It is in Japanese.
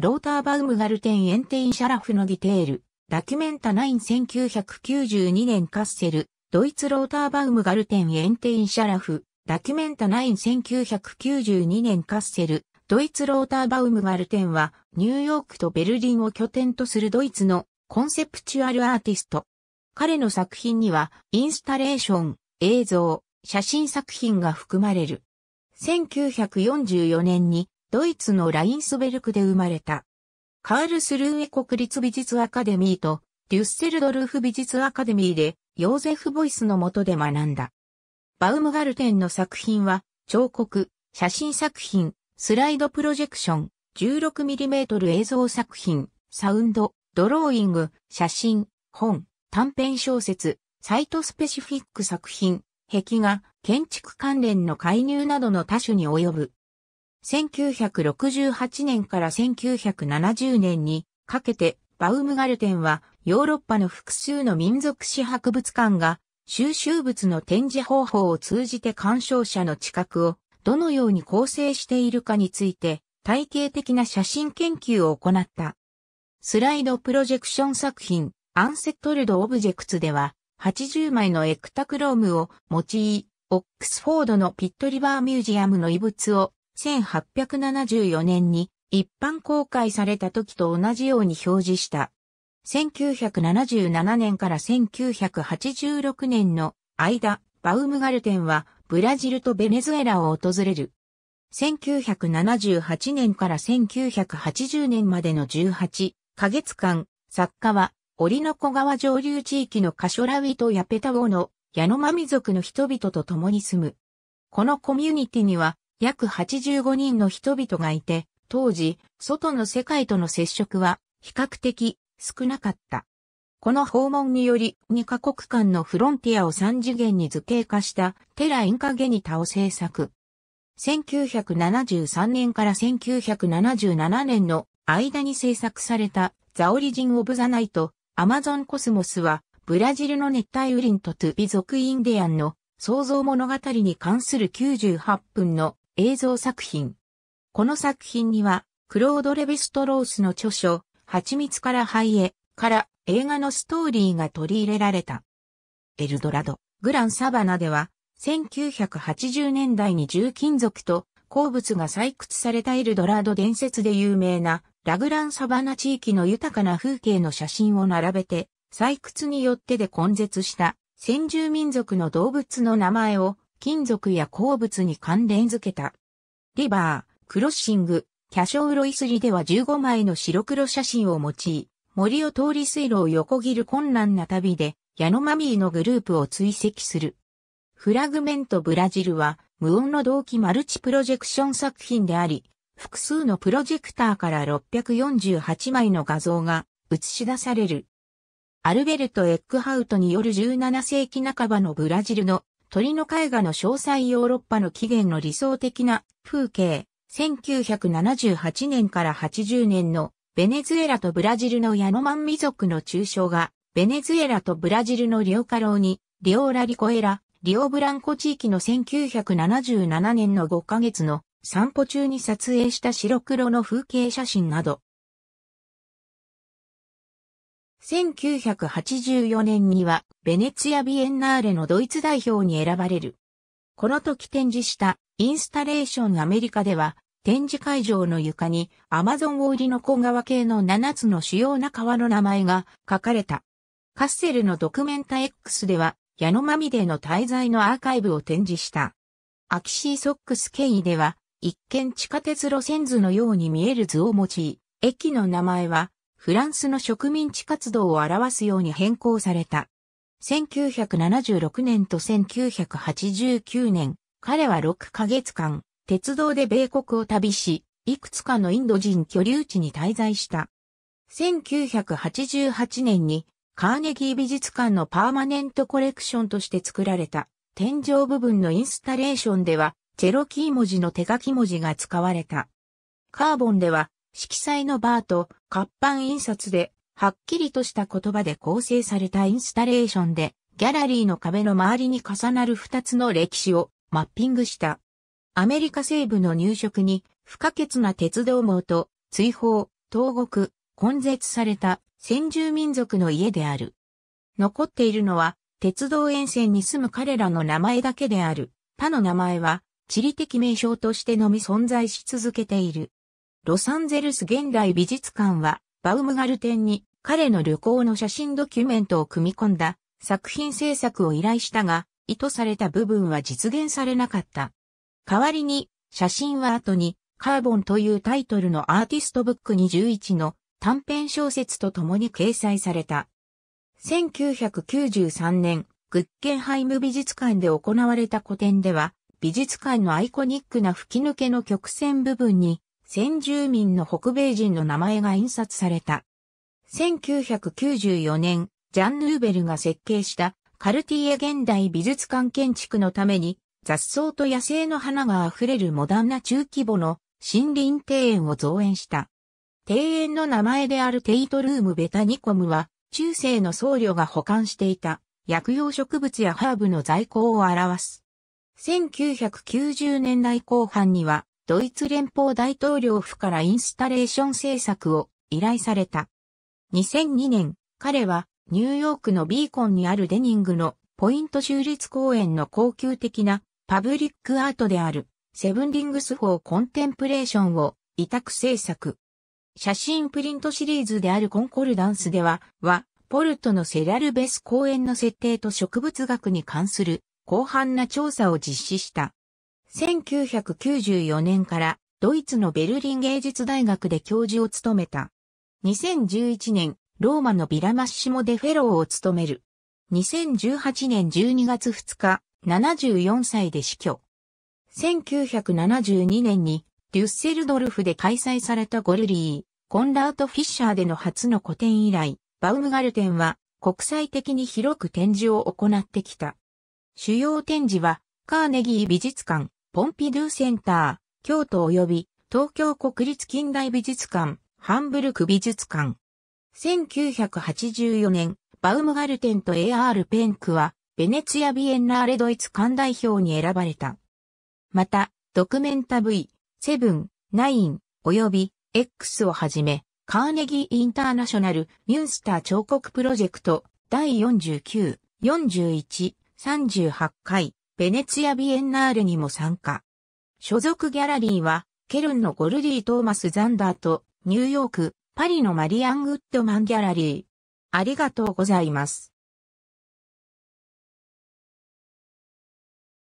ローターバウムガルテンエンテインシャラフのディテール、ダキュメンタ91992年カッセル、ドイツローターバウムガルテンエンテインシャラフ、ダキュメンタ91992年カッセル、ドイツローターバウムガルテンは、ニューヨークとベルリンを拠点とするドイツのコンセプチュアルアーティスト。彼の作品には、インスタレーション、映像、写真作品が含まれる。1944年にドイツのラインスベルクで生まれた。カールスルーエ国立美術アカデミーとデュッセルドルフ美術アカデミーでヨーゼフ・ボイスの下で学んだ。バウムガルテンの作品は彫刻、写真作品、スライドプロジェクション、16mm 映像作品、サウンド、ドローイング、写真、本、短編小説、サイトスペシフィック作品、壁画、建築関連の介入などの多種に及ぶ。1968年から1970年にかけてバウムガルテンはヨーロッパの複数の民族史博物館が収集物の展示方法を通じて鑑賞者の知覚をどのように構成しているかについて体系的な写真研究を行った。スライドプロジェクション作品アンセットルド・オブジェクツでは80枚のエクタクロームを用い、オックスフォードのピットリバーミュージアムの遺物を1874年に一般公開された時と同じように表示した。1977年から1986年の間、バウムガルテンはブラジルとベネズエラを訪れる。1978年から1980年までの18ヶ月間、作家は、オリノコ川上流地域のカショラウィとヤペタウォのヤノマミ族の人々と共に住む。このコミュニティには、約85人の人々がいて、当時、外の世界との接触は比較的少なかった。この訪問により2カ国間のフロンティアを3次元に図形化したテラ・インカゲニタを制作。1973年から1977年の間に制作されたザオリジン・オブ・ザ・ナイト、アマゾン・コスモスはブラジルの熱帯雨林とトゥビ族インディアンの創造物語に関する98分の映像作品。この作品には、クロード・レヴィストロースの著書、蜂蜜から灰へ、から映画のストーリーが取り入れられた。エルドラド、グラン・サバナでは、1980年代に重金属と鉱物が採掘されたエルドラド伝説で有名なラグランサバナ地域の豊かな風景の写真を並べて採掘によってで根絶した先住民族の動物の名前を金属や鉱物に関連付けた。リバー、クロッシング、キャショウロイスリでは15枚の白黒写真を用い、森を通り水路を横切る困難な旅で、ヤノマミーのグループを追跡する。フラグメントブラジルは、無音の同期マルチプロジェクション作品であり、複数のプロジェクターから648枚の画像が映し出される。アルベルト・エックハウトによる17世紀半ばのブラジルの鳥の絵画の詳細ヨーロッパの起源の理想的な風景、1978年から80年のベネズエラとブラジルのヤノマン民族の中傷が、ベネズエラとブラジルのリオカローニ、リオラリコエラ、リオブランコ地域の1977年の5ヶ月の散歩中に撮影した白黒の風景写真など、1984年にはベネツィア・ビエンナーレのドイツ代表に選ばれる。この時展示したインスタレーションアメリカでは展示会場の床にアマゾン入りの小川系の7つの主要な川の名前が書かれた。カッセルのドクメンタ X ではヤノマミデの滞在のアーカイブを展示した。アキシーソックス経緯では一見地下鉄路線図のように見える図を用い、駅の名前はフランスの植民地活動を表すように変更された。1976年と1989年、彼は6ヶ月間、鉄道で米国を旅し、いくつかのインド人居留地に滞在した。1988年にカーネギー美術館のパーマネントコレクションとして作られた天井部分のインスタレーションではチェロキー文字の手書き文字が使われた。カーボンでは色彩のバーと活版印刷で、はっきりとした言葉で構成されたインスタレーションで、ギャラリーの壁の周りに重なる二つの歴史をマッピングした。アメリカ西部の入植に不可欠な鉄道網と追放、投獄、根絶された先住民族の家である。残っているのは鉄道沿線に住む彼らの名前だけである。他の名前は地理的名称としてのみ存在し続けている。ロサンゼルス現代美術館は、バウムガル展に彼の旅行の写真ドキュメントを組み込んだ作品制作を依頼したが、意図された部分は実現されなかった。代わりに、写真は後に、カーボンというタイトルのアーティストブックに11の短編小説と共に掲載された。1993年、グッケンハイム美術館で行われた個展では、美術館のアイコニックな吹き抜けの曲線部分に先住民の北米人の名前が印刷された。1994年、ジャン・ヌーベルが設計したカルティエ現代美術館建築のために雑草と野生の花が溢れるモダンな中規模の森林庭園を造園した。庭園の名前であるテイトルームベタニコムは中世の僧侶が保管していた薬用植物やハーブの在庫を表す。1990年代後半にはドイツ連邦大統領府からインスタレーション制作を依頼された。2002年、彼はニューヨークのビーコンにあるデニングのポイント州立公園の高級的なパブリックアートであるセブンリングス・フォー・コンテンプレーションを委託制作。写真プリントシリーズであるコンコルダンスでは、は、ポルトのセラルベス公園の設定と植物学に関する広範な調査を実施した。1994年からドイツのベルリン芸術大学で教授を務めた。2011年、ローマのビラマッシモでフェローを務める。2018年12月2日、74歳で死去。1972年にデュッセルドルフで開催されたゴルリー、コンラート・フィッシャーでの初の個展以来、バウムガルテンは国際的に広く展示を行ってきた。主要展示はカーネギー美術館、ポンピドゥセンター、京都及び東京国立近代美術館、ハンブルク美術館。1984年、バウムガルテンと A.R. ペンクは、ベネツィア・ビエンナーレドイツ館代表に選ばれた。また、ドクメンタ V、セブン、ナイン、及び X をはじめ、カーネギー・インターナショナル・ミュンスター彫刻プロジェクト第49、41、38回、ベネツィア・ビエンナーレにも参加。所属ギャラリーは、ケルンのゴルディ・トーマス・ザンダーと、ニューヨーク、パリのマリアン・グッドマンギャラリー。ありがとうございます。